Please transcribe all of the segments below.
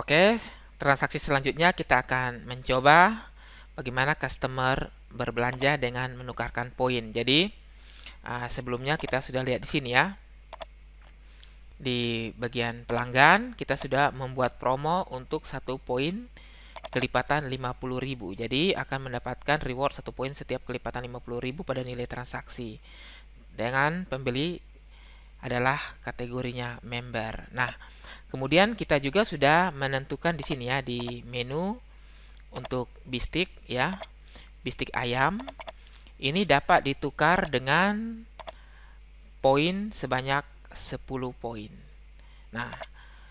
Oke, transaksi selanjutnya kita akan mencoba bagaimana customer berbelanja dengan menukarkan poin. Jadi, ah, sebelumnya kita sudah lihat di sini ya. Di bagian pelanggan, kita sudah membuat promo untuk satu poin kelipatan 50.000. Jadi, akan mendapatkan reward satu poin setiap kelipatan 50.000 pada nilai transaksi. Dengan pembeli adalah kategorinya member. Nah, Kemudian kita juga sudah menentukan di sini ya di menu untuk bistik ya. Bistik ayam ini dapat ditukar dengan poin sebanyak 10 poin. Nah,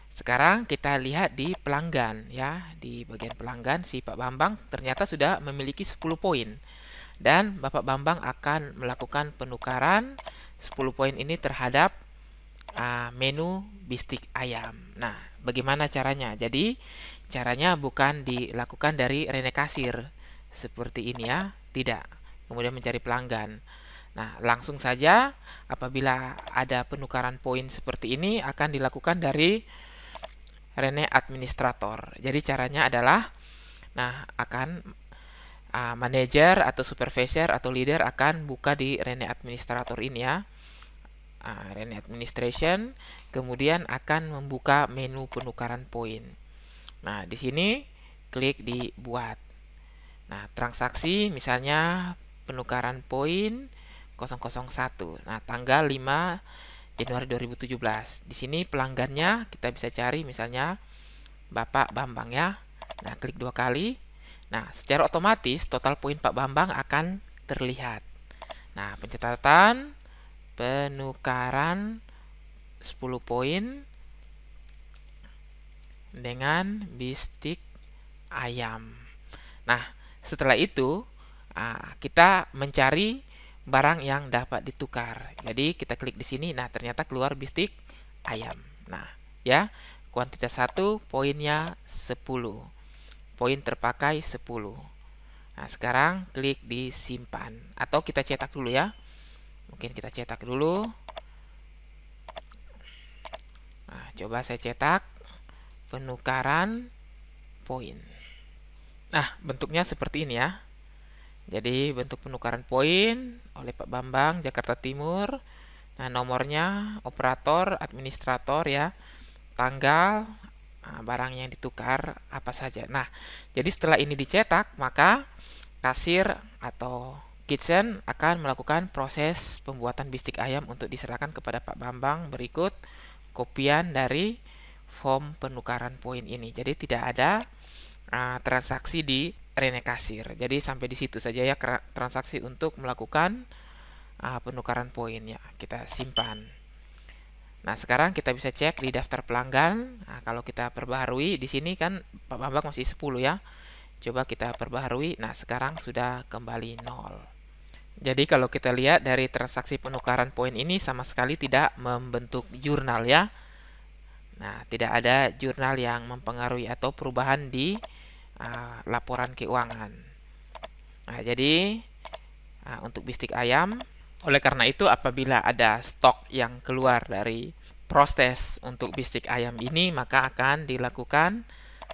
sekarang kita lihat di pelanggan ya, di bagian pelanggan si Pak Bambang ternyata sudah memiliki 10 poin. Dan Bapak Bambang akan melakukan penukaran 10 poin ini terhadap uh, menu bistik ayam. Nah, bagaimana caranya? Jadi, caranya bukan dilakukan dari Rene Kasir seperti ini ya, tidak. Kemudian mencari pelanggan. Nah, langsung saja apabila ada penukaran poin seperti ini akan dilakukan dari Rene administrator. Jadi caranya adalah nah, akan uh, manajer atau supervisor atau leader akan buka di Rene administrator ini ya uh, Rene Administration, kemudian akan membuka menu penukaran poin. Nah, di sini klik di buat. Nah, transaksi misalnya penukaran poin 001. Nah, tanggal 5 Januari 2017. Di sini pelanggannya kita bisa cari misalnya Bapak Bambang ya. Nah, klik dua kali. Nah, secara otomatis total poin Pak Bambang akan terlihat. Nah, pencatatan penukaran 10 poin dengan bistik ayam. Nah, setelah itu kita mencari barang yang dapat ditukar. Jadi kita klik di sini. Nah, ternyata keluar bistik ayam. Nah, ya. Kuantitas 1 poinnya 10. Poin terpakai 10. Nah, sekarang klik di simpan atau kita cetak dulu ya mungkin kita cetak dulu nah coba saya cetak penukaran poin nah bentuknya seperti ini ya jadi bentuk penukaran poin oleh Pak Bambang Jakarta Timur nah nomornya operator administrator ya tanggal nah, barang yang ditukar apa saja nah jadi setelah ini dicetak maka kasir atau Kitchen akan melakukan proses pembuatan bistik ayam untuk diserahkan kepada Pak Bambang berikut kopian dari form penukaran poin ini. Jadi tidak ada uh, transaksi di Rene Kasir. Jadi sampai di situ saja ya transaksi untuk melakukan uh, penukaran poin ya. Kita simpan. Nah, sekarang kita bisa cek di daftar pelanggan. Nah, kalau kita perbaharui di sini kan Pak Bambang masih 10 ya. Coba kita perbaharui. Nah, sekarang sudah kembali nol. Jadi kalau kita lihat dari transaksi penukaran poin ini sama sekali tidak membentuk jurnal ya. Nah, tidak ada jurnal yang mempengaruhi atau perubahan di uh, laporan keuangan. Nah, jadi uh, untuk bistik ayam, oleh karena itu apabila ada stok yang keluar dari proses untuk bistik ayam ini, maka akan dilakukan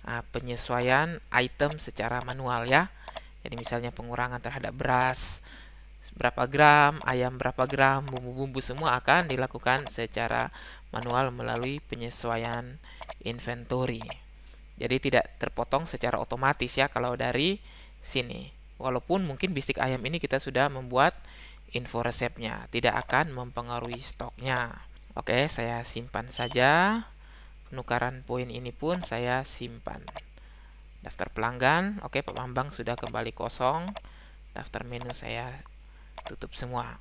uh, penyesuaian item secara manual ya. Jadi misalnya pengurangan terhadap beras, berapa gram, ayam berapa gram, bumbu-bumbu semua akan dilakukan secara manual melalui penyesuaian inventory. Jadi tidak terpotong secara otomatis ya kalau dari sini. Walaupun mungkin bistik ayam ini kita sudah membuat info resepnya, tidak akan mempengaruhi stoknya. Oke, saya simpan saja. Penukaran poin ini pun saya simpan. Daftar pelanggan, oke Pak Bambang sudah kembali kosong. Daftar menu saya tutup semua